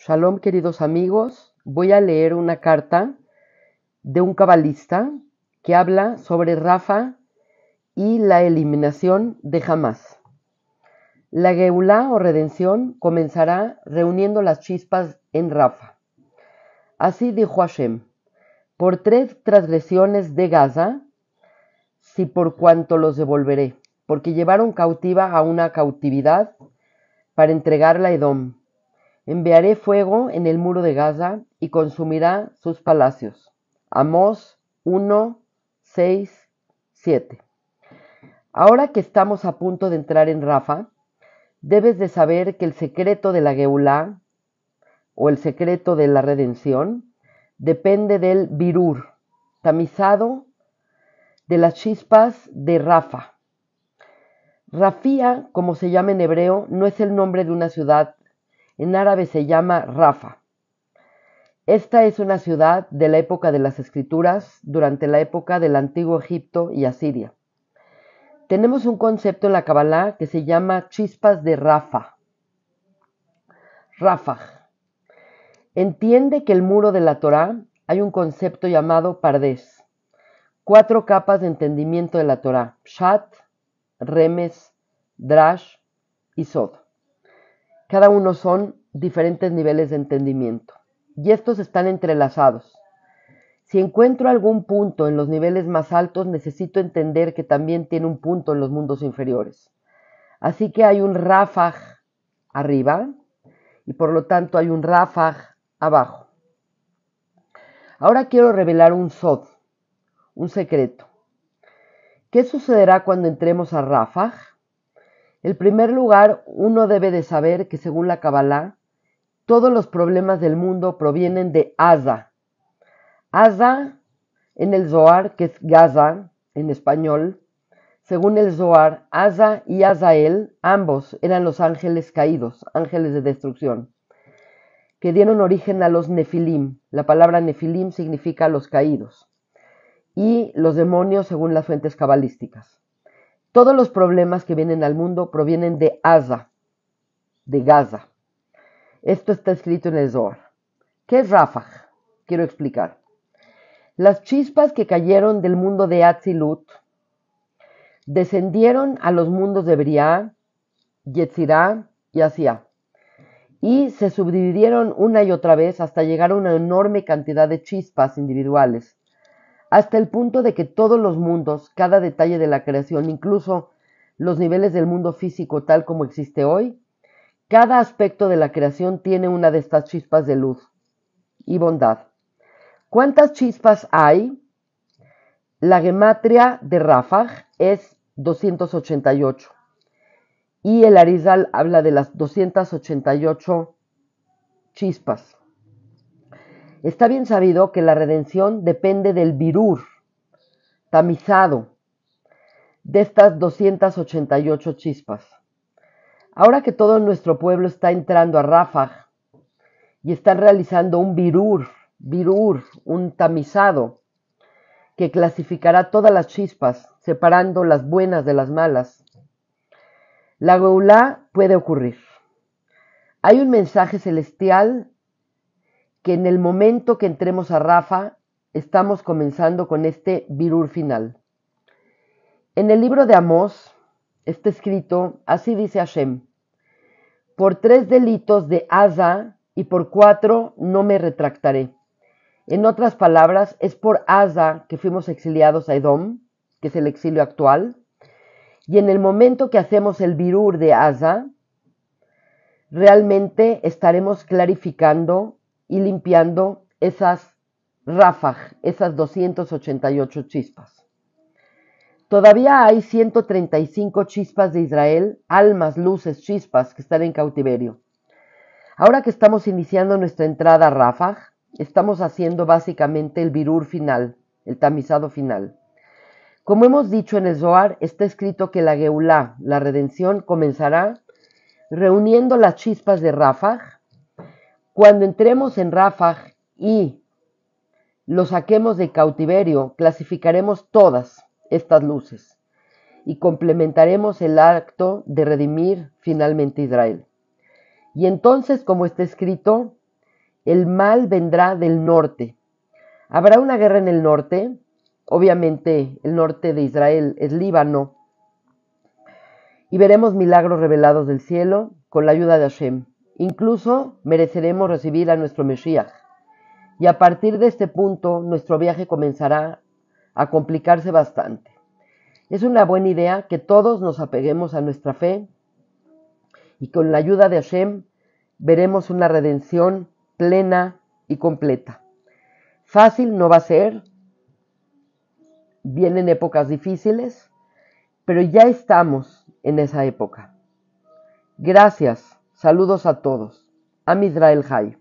Shalom queridos amigos, voy a leer una carta de un cabalista que habla sobre Rafa y la eliminación de Hamas. La Geulá o redención comenzará reuniendo las chispas en Rafa. Así dijo Hashem, por tres transgresiones de Gaza, si por cuanto los devolveré, porque llevaron cautiva a una cautividad para entregarla a Edom Enviaré fuego en el muro de Gaza y consumirá sus palacios. Amos 1, 6, 7. Ahora que estamos a punto de entrar en Rafa, debes de saber que el secreto de la Geulá o el secreto de la redención depende del virur, tamizado de las chispas de Rafa. Rafía, como se llama en hebreo, no es el nombre de una ciudad en árabe se llama Rafa. Esta es una ciudad de la época de las escrituras, durante la época del antiguo Egipto y Asiria. Tenemos un concepto en la Kabbalah que se llama chispas de Rafa. Rafa. Entiende que el muro de la Torá hay un concepto llamado Pardes. Cuatro capas de entendimiento de la Torá: Shat, Remes, Drash y Sod. Cada uno son diferentes niveles de entendimiento y estos están entrelazados. Si encuentro algún punto en los niveles más altos, necesito entender que también tiene un punto en los mundos inferiores. Así que hay un ráfag arriba y por lo tanto hay un ráfag abajo. Ahora quiero revelar un sod, un secreto. ¿Qué sucederá cuando entremos a ráfag? En primer lugar, uno debe de saber que según la Kabbalah, todos los problemas del mundo provienen de Asa. Asa en el Zohar, que es Gaza en español, según el Zohar, Asa y Azael, ambos eran los ángeles caídos, ángeles de destrucción, que dieron origen a los Nefilim. La palabra Nefilim significa los caídos. Y los demonios según las fuentes cabalísticas. Todos los problemas que vienen al mundo provienen de Asa, de Gaza. Esto está escrito en el Zohar. ¿Qué es Rafah? Quiero explicar. Las chispas que cayeron del mundo de Atzilut descendieron a los mundos de Briah, Yetzirah y Asia y se subdividieron una y otra vez hasta llegar a una enorme cantidad de chispas individuales hasta el punto de que todos los mundos, cada detalle de la creación, incluso los niveles del mundo físico tal como existe hoy, cada aspecto de la creación tiene una de estas chispas de luz y bondad. ¿Cuántas chispas hay? La gematria de Rafah es 288 y el Arizal habla de las 288 chispas. Está bien sabido que la redención depende del virur, tamizado, de estas 288 chispas. Ahora que todo nuestro pueblo está entrando a Rafah y están realizando un virur, virur, un tamizado, que clasificará todas las chispas, separando las buenas de las malas, la Geulá puede ocurrir. Hay un mensaje celestial en el momento que entremos a Rafa, estamos comenzando con este virur final. En el libro de Amós está escrito, así dice Hashem, por tres delitos de Asa y por cuatro no me retractaré. En otras palabras, es por Asa que fuimos exiliados a Edom, que es el exilio actual, y en el momento que hacemos el virur de Asa, realmente estaremos clarificando y limpiando esas ráfagas, esas 288 chispas. Todavía hay 135 chispas de Israel, almas, luces, chispas que están en cautiverio. Ahora que estamos iniciando nuestra entrada a Rafah, estamos haciendo básicamente el virur final, el tamizado final. Como hemos dicho en el Zohar, está escrito que la Geulá, la redención, comenzará reuniendo las chispas de Rafah cuando entremos en Rafah y lo saquemos de cautiverio, clasificaremos todas estas luces y complementaremos el acto de redimir finalmente Israel. Y entonces, como está escrito, el mal vendrá del norte. Habrá una guerra en el norte, obviamente el norte de Israel es Líbano, y veremos milagros revelados del cielo con la ayuda de Hashem. Incluso mereceremos recibir a nuestro Mesías. Y a partir de este punto, nuestro viaje comenzará a complicarse bastante. Es una buena idea que todos nos apeguemos a nuestra fe y con la ayuda de Hashem veremos una redención plena y completa. Fácil no va a ser, vienen épocas difíciles, pero ya estamos en esa época. Gracias Saludos a todos. a Israel jai